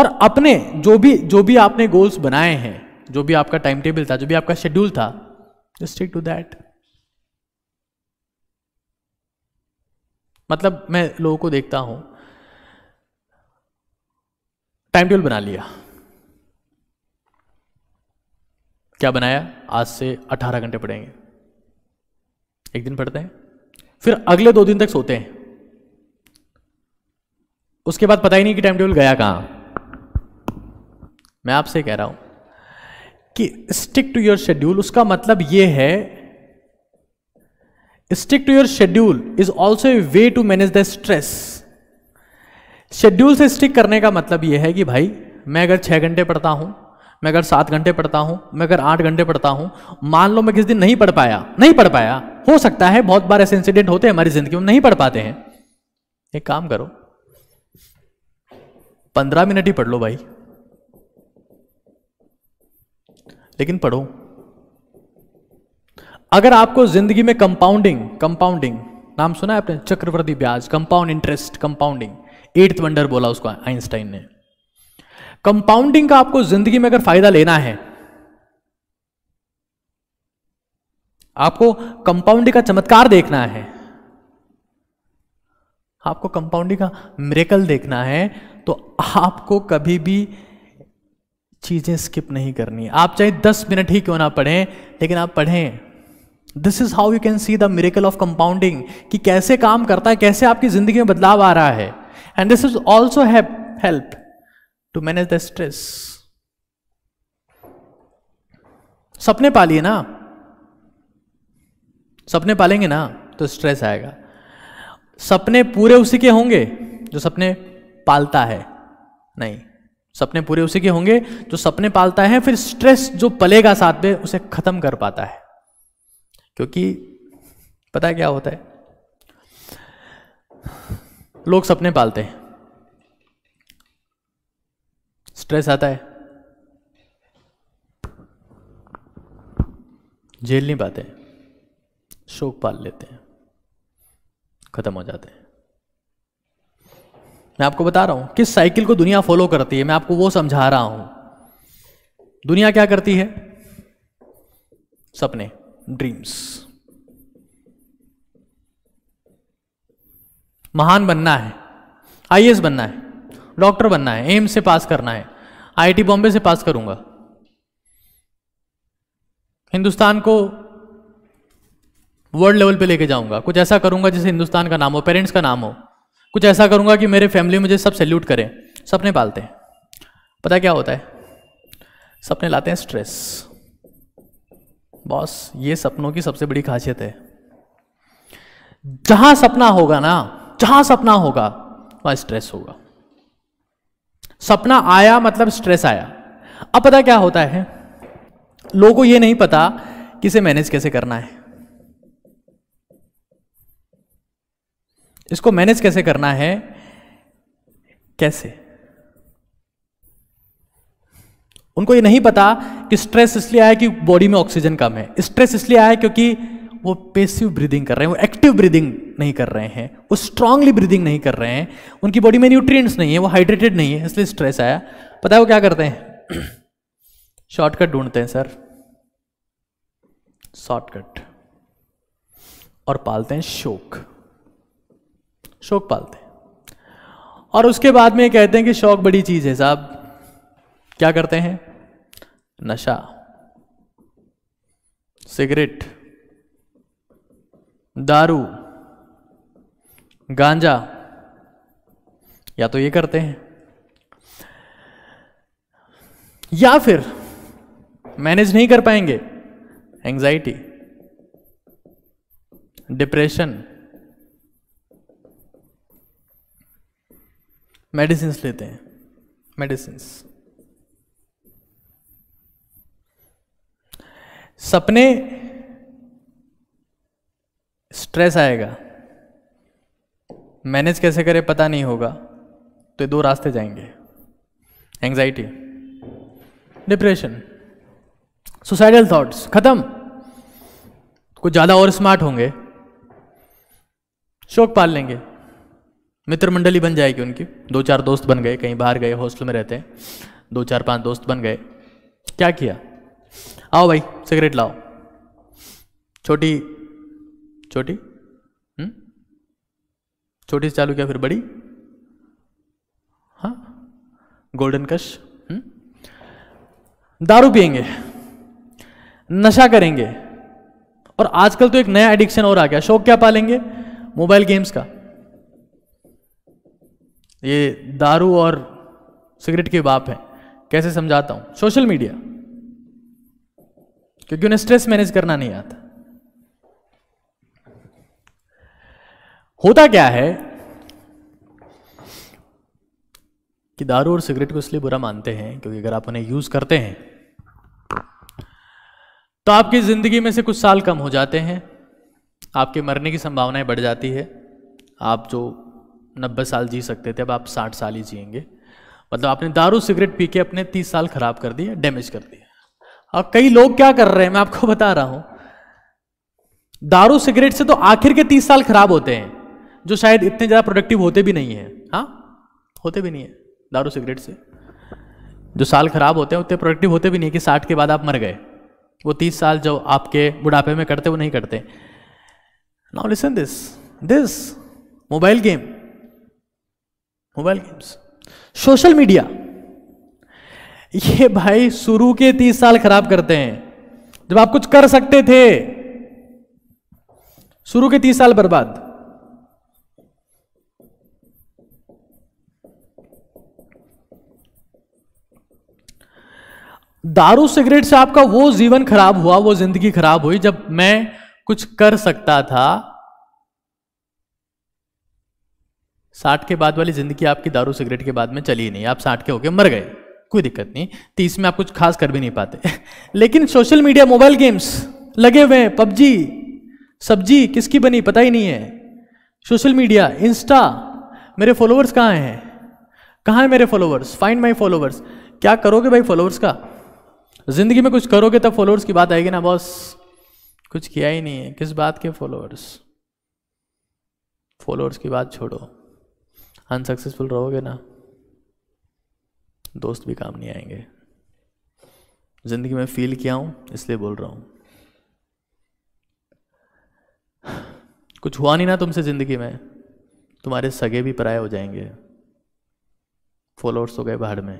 और अपने जो भी जो भी आपने गोल्स बनाए हैं जो भी आपका टाइम टेबल था जो भी आपका शेड्यूल था स्टिक टू दैट मतलब मैं लोगों को देखता हूं टाइम टेबल बना लिया क्या बनाया आज से 18 घंटे पढ़ेंगे एक दिन पढ़ते हैं फिर अगले दो दिन तक सोते हैं उसके बाद पता ही नहीं कि टाइम टेबल गया कहां मैं आपसे कह रहा हूं कि स्टिक टू योर शेड्यूल उसका मतलब यह है stick to your schedule is also a way to manage the stress schedule से स्टिक करने का मतलब यह है कि भाई मैं अगर छः घंटे पढ़ता हूँ मैं अगर सात घंटे पढ़ता हूँ मैं अगर आठ घंटे पढ़ता हूँ मान लो मैं किस दिन नहीं पढ़ पाया नहीं पढ़ पाया हो सकता है बहुत बार ऐसे इंसिडेंट होते हैं हमारी ज़िंदगी में नहीं पढ़ पाते हैं एक काम करो पंद्रह मिनट ही पढ़ लो भाई लेकिन पढ़ो अगर आपको ज़िंदगी में कंपाउंडिंग कंपाउंडिंग नाम सुना है आपने चक्रवर्ती ब्याज compound interest compounding eighth wonder बोला उसको आइंस्टाइन ने कंपाउंडिंग का आपको जिंदगी में अगर फायदा लेना है आपको कंपाउंडिंग का चमत्कार देखना है आपको कंपाउंडिंग का मिरेकल देखना है तो आपको कभी भी चीजें स्किप नहीं करनी आप चाहे दस मिनट ही क्यों ना पढ़ें लेकिन आप पढ़ें this is how you can see the miracle of compounding कि कैसे काम करता है कैसे आपकी जिंदगी में बदलाव आ रहा है And this is also help, help to manage the stress. सपने पालिए ना सपने पालेंगे ना तो स्ट्रेस आएगा सपने पूरे उसी के होंगे जो सपने पालता है नहीं सपने पूरे उसी के होंगे जो सपने पालता है फिर स्ट्रेस जो पलेगा साथ में उसे खत्म कर पाता है क्योंकि पता है क्या होता है लोग सपने पालते हैं स्ट्रेस आता है झेल नहीं पाते शोक पाल लेते हैं खत्म हो जाते हैं मैं आपको बता रहा हूं किस साइकिल को दुनिया फॉलो करती है मैं आपको वो समझा रहा हूं दुनिया क्या करती है सपने ड्रीम्स महान बनना है आई बनना है डॉक्टर बनना है एम्स से पास करना है आई बॉम्बे से पास करूंगा हिंदुस्तान को वर्ल्ड लेवल पे लेके जाऊंगा कुछ ऐसा करूंगा जिसे हिंदुस्तान का नाम हो पेरेंट्स का नाम हो कुछ ऐसा करूंगा कि मेरे फैमिली मुझे सब सैल्यूट करें सपने पालते हैं पता क्या होता है सपने लाते हैं स्ट्रेस बॉस ये सपनों की सबसे बड़ी खासियत है जहां सपना होगा ना जहां सपना होगा वहां स्ट्रेस होगा सपना आया मतलब स्ट्रेस आया अब पता क्या होता है लोगों को यह नहीं पता कि इसे मैनेज कैसे करना है इसको मैनेज कैसे करना है कैसे उनको यह नहीं पता कि स्ट्रेस इसलिए आया कि बॉडी में ऑक्सीजन कम है स्ट्रेस इसलिए आया क्योंकि वो पेसिव ब्रीदिंग कर रहे हैं वो एक्टिव ब्रीदिंग नहीं कर रहे हैं वो स्ट्रांगली ब्रीदिंग नहीं कर रहे हैं उनकी बॉडी में न्यूट्रिएंट्स नहीं है वो हाइड्रेटेड नहीं है इसलिए स्ट्रेस आया पता है वो क्या करते हैं शॉर्टकट ढूंढते हैं सर शॉर्टकट और पालते हैं शोक शोक पालते हैं और उसके बाद में कहते हैं कि शौक बड़ी चीज है साहब क्या करते हैं नशा सिगरेट दारू गांजा या तो ये करते हैं या फिर मैनेज नहीं कर पाएंगे एंजाइटी डिप्रेशन मेडिसिन लेते हैं मेडिसिन सपने स्ट्रेस आएगा मैनेज कैसे करें पता नहीं होगा तो दो रास्ते जाएंगे एंग्जाइटी डिप्रेशन सुसाइडल थॉट्स खत्म कुछ ज़्यादा और स्मार्ट होंगे शोक पाल लेंगे मित्र मंडली बन जाएगी उनकी दो चार दोस्त बन गए कहीं बाहर गए हॉस्टल में रहते हैं दो चार पांच दोस्त बन गए क्या किया आओ भाई सिगरेट लाओ छोटी छोटी हम्म? छोटी से चालू किया फिर बड़ी हाँ गोल्डन हम्म? कश दारू पियेंगे नशा करेंगे और आजकल तो एक नया एडिक्शन और आ गया शौक क्या पालेंगे मोबाइल गेम्स का ये दारू और सिगरेट के बाप है कैसे समझाता हूं सोशल मीडिया क्योंकि उन्हें स्ट्रेस मैनेज करना नहीं आता होता क्या है कि दारू और सिगरेट को इसलिए बुरा मानते हैं क्योंकि अगर आप उन्हें यूज करते हैं तो आपकी जिंदगी में से कुछ साल कम हो जाते हैं आपके मरने की संभावनाएं बढ़ जाती है आप जो नब्बे साल जी सकते थे अब आप साठ साल ही जिएंगे मतलब आपने दारू सिगरेट पी के अपने तीस साल खराब कर दिए डैमेज कर दिए और कई लोग क्या कर रहे हैं मैं आपको बता रहा हूं दारू सिगरेट से तो आखिर के तीस साल खराब होते हैं जो शायद इतने ज़्यादा प्रोडक्टिव होते भी नहीं हैं हाँ होते भी नहीं है दारू सिगरेट से जो साल खराब होते हैं उतने प्रोडक्टिव होते भी नहीं कि साठ के बाद आप मर गए वो तीस साल जो आपके बुढ़ापे में करते वो नहीं करते now listen this this mobile game mobile games social media ये भाई शुरू के तीस साल खराब करते हैं जब आप कुछ कर सकते थे शुरू के तीस साल बर्बाद दारू सिगरेट से आपका वो जीवन खराब हुआ वो जिंदगी खराब हुई जब मैं कुछ कर सकता था साठ के बाद वाली जिंदगी आपकी दारू सिगरेट के बाद में चली नहीं आप साठ के होके मर गए कोई दिक्कत नहीं तीस में आप कुछ खास कर भी नहीं पाते लेकिन सोशल मीडिया मोबाइल गेम्स लगे हुए हैं पबजी सब्जी किसकी बनी पता ही नहीं है सोशल मीडिया इंस्टा मेरे फॉलोअर्स कहाँ हैं कहाँ हैं मेरे फॉलोअर्स फाइंड माई फॉलोअर्स क्या करोगे भाई फॉलोअर्स का ज़िंदगी में कुछ करोगे तब फॉलोअर्स की बात आएगी ना बॉस कुछ किया ही नहीं है किस बात के फॉलोअर्स फॉलोअर्स की बात छोड़ो अनसक्सेसफुल रहोगे ना दोस्त भी काम नहीं आएंगे ज़िंदगी में फील किया हूं इसलिए बोल रहा हूँ कुछ हुआ नहीं ना तुमसे ज़िंदगी में तुम्हारे सगे भी पराए हो जाएंगे फॉलोअर्स हो गए बाहर में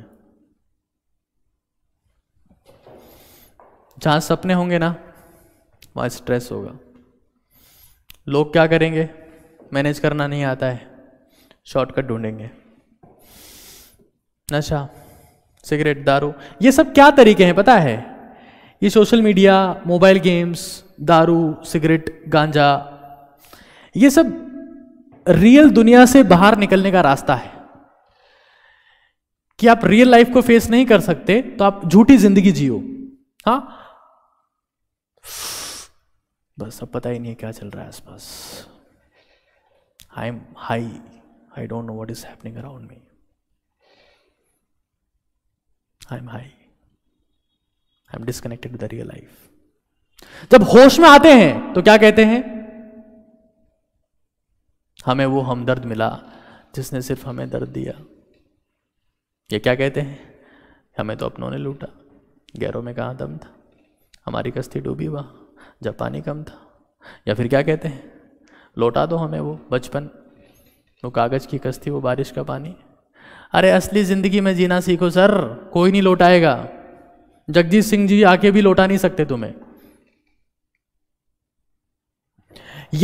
जहां सपने होंगे ना वहां स्ट्रेस होगा लोग क्या करेंगे मैनेज करना नहीं आता है शॉर्टकट ढूंढेंगे नशा सिगरेट दारू ये सब क्या तरीके हैं पता है ये सोशल मीडिया मोबाइल गेम्स दारू सिगरेट गांजा ये सब रियल दुनिया से बाहर निकलने का रास्ता है कि आप रियल लाइफ को फेस नहीं कर सकते तो आप झूठी जिंदगी जियो हाँ बस अब पता ही नहीं है क्या चल रहा है आसपास I am high I don't know what is happening around me I am high I am disconnected with the real life जब होश में आते हैं तो क्या कहते हैं हमें वो हमदर्द मिला जिसने सिर्फ हमें दर्द दिया ये क्या कहते हैं हमें तो अपनों ने लूटा गैरों में कहा दम था हमारी कश्ती डूबी हुआ जब पानी कम था या फिर क्या कहते हैं लौटा दो हमें वो बचपन वो कागज़ की कश्ती वो बारिश का पानी अरे असली ज़िंदगी में जीना सीखो सर कोई नहीं लौटाएगा जगजीत सिंह जी आके भी लौटा नहीं सकते तुम्हें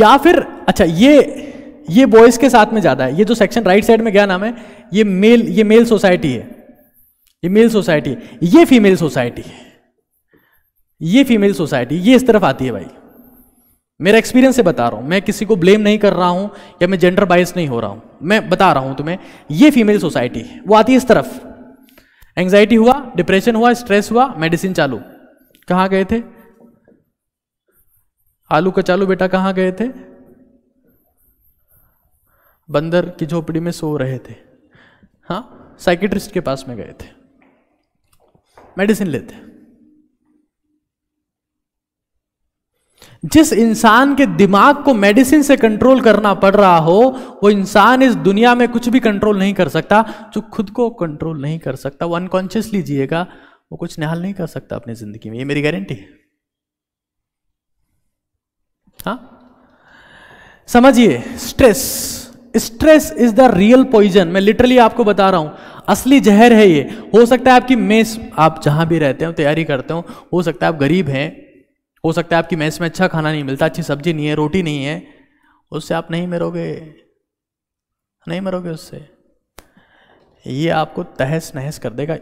या फिर अच्छा ये ये बॉयज़ के साथ में ज़्यादा है ये जो सेक्शन राइट साइड में गया नाम है ये मेल ये मेल सोसाइटी है ये मेल सोसाइटी है ये फीमेल सोसाइटी है ये फीमेल सोसाइटी ये इस तरफ आती है भाई मेरा एक्सपीरियंस से बता रहा हूं मैं किसी को ब्लेम नहीं कर रहा हूं या मैं जेंडर बाइस नहीं हो रहा हूं मैं बता रहा हूं तुम्हें ये फीमेल सोसाइटी वो आती है इस तरफ एंग्जाइटी हुआ डिप्रेशन हुआ स्ट्रेस हुआ मेडिसिन चालू कहां गए थे आलू का चालू बेटा कहां गए थे बंदर की झोपड़ी में सो रहे थे हाँ साइकेट्रिस्ट के पास में गए थे मेडिसिन लेते जिस इंसान के दिमाग को मेडिसिन से कंट्रोल करना पड़ रहा हो वो इंसान इस दुनिया में कुछ भी कंट्रोल नहीं कर सकता जो खुद को कंट्रोल नहीं कर सकता वो अनकॉन्शियसली जिएगा वो कुछ निहाल नहीं कर सकता अपनी जिंदगी में ये मेरी गारंटी है हाँ समझिए stress stress is the real poison मैं लिटरली आपको बता रहा हूं असली जहर है ये हो सकता है आपकी मेस आप जहां भी रहते हो तैयारी करते हो हो सकता है आप गरीब हैं हो सकता है आपकी मेस में अच्छा खाना नहीं मिलता अच्छी सब्जी नहीं है रोटी नहीं है उससे आप नहीं मरोगे नहीं मरोगे उससे ये आपको तहस नहस कर देगा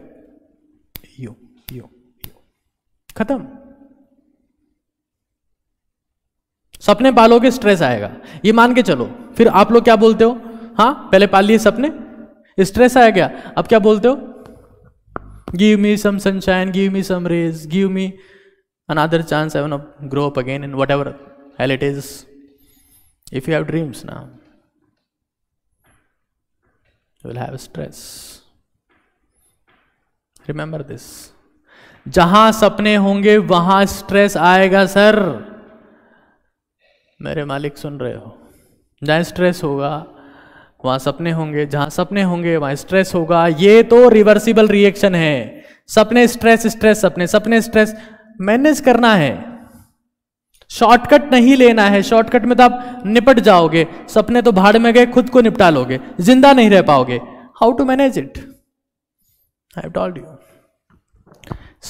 यो यो यो खत्म सपने पालोगे स्ट्रेस आएगा ये मान के चलो फिर आप लोग क्या बोलते हो हाँ पहले पाल लिए सपने स्ट्रेस आया क्या अब क्या बोलते हो give me some sunshine give me some rays give me another chance I want to grow up again in whatever hell it is. If you have dreams now, you will have stress. Remember this. जहां सपने होंगे वहां stress आएगा sir मेरे मालिक सुन रहे हो जहां स्ट्रेस होगा वहां सपने होंगे जहां सपने होंगे वहां स्ट्रेस होगा ये तो रिवर्सिबल रिएक्शन है सपने स्ट्रेस स्ट्रेस सपने सपने स्ट्रेस मैनेज करना है शॉर्टकट नहीं लेना है शॉर्टकट में तो आप निपट जाओगे सपने तो भाड़ में गए खुद को निपटा लोगे जिंदा नहीं रह पाओगे how to manage it I told you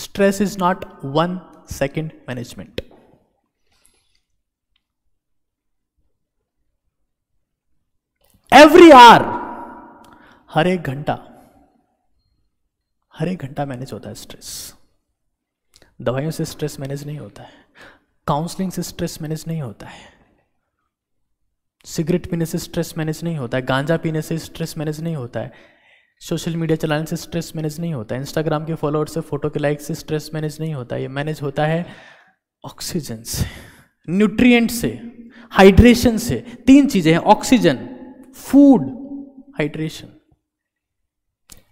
stress is not one second management every hour हर एक घंटा हर एक घंटा मैनेज होता है स्ट्रेस दवाइयों से स्ट्रेस मैनेज नहीं होता है काउंसलिंग से स्ट्रेस मैनेज नहीं होता है सिगरेट पीने से स्ट्रेस मैनेज नहीं होता है गांजा पीने से स्ट्रेस मैनेज नहीं होता है सोशल मीडिया चलाने से स्ट्रेस मैनेज नहीं होता है इंस्टाग्राम के फॉलोअर से फ़ोटो के लाइक से स्ट्रेस मैनेज नहीं होता ये मैनेज होता है ऑक्सीजन से न्यूट्रिएंट से हाइड्रेशन से तीन चीज़ें हैं oxygen food hydration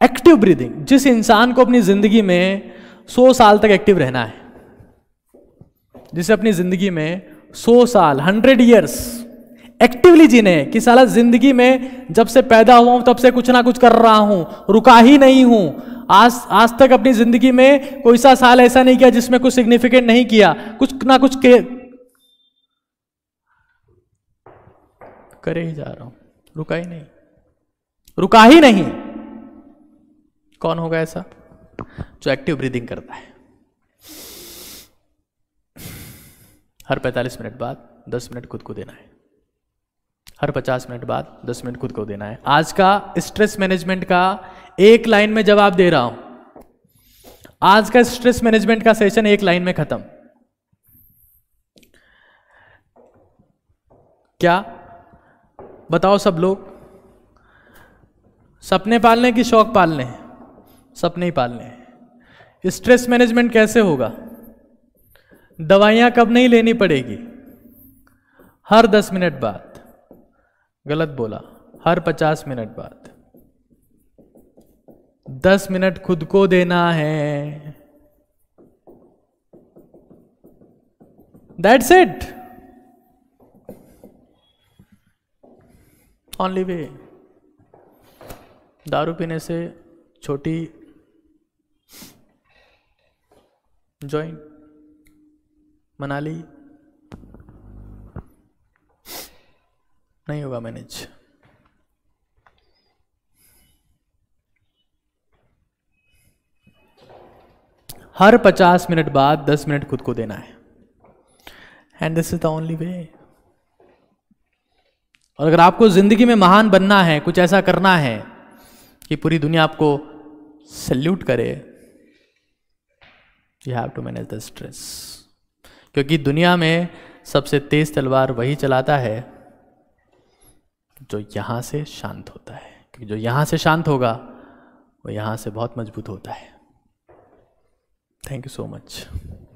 active breathing जिस इंसान को अपनी ज़िंदगी में 100 साल तक एक्टिव रहना है जिसे अपनी जिंदगी में 100 साल 100 ईयर्स एक्टिवली जीने कि साला जिंदगी में जब से पैदा हुआ हूं तब से कुछ ना कुछ कर रहा हूं रुका ही नहीं हूं आज आज तक अपनी जिंदगी में कोई सा साल ऐसा नहीं किया जिसमें कुछ सिग्निफिकेंट नहीं किया कुछ ना कुछ के करे ही जा रहा हूं रुका ही नहीं रुका ही नहीं कौन होगा ऐसा जो एक्टिव ब्रीदिंग करता है हर 45 मिनट बाद 10 मिनट खुद को देना है हर 50 मिनट बाद 10 मिनट खुद को देना है आज का स्ट्रेस मैनेजमेंट का एक लाइन में जवाब दे रहा हूं आज का स्ट्रेस मैनेजमेंट का सेशन एक लाइन में खत्म क्या बताओ सब लोग सपने पालने की शौक पालने हैं सपने ही पालने हैं स्ट्रेस मैनेजमेंट कैसे होगा दवाइयां कब नहीं लेनी पड़ेगी हर दस मिनट बाद गलत बोला हर पचास मिनट बाद दस मिनट खुद को देना है दैट्स इट ओनली वे दारू पीने से छोटी ज्वाइन मनाली नहीं होगा मैनेज हर पचास मिनट बाद दस मिनट खुद को देना है and this is the only way और अगर आपको जिंदगी में महान बनना है कुछ ऐसा करना है कि पूरी दुनिया आपको सल्यूट करे you have to manage the stress क्योंकि दुनिया में सबसे तेज तलवार वही चलाता है जो यहाँ से शांत होता है क्योंकि जो यहाँ से शांत होगा वो यहाँ से बहुत मजबूत होता है थैंक यू सो मच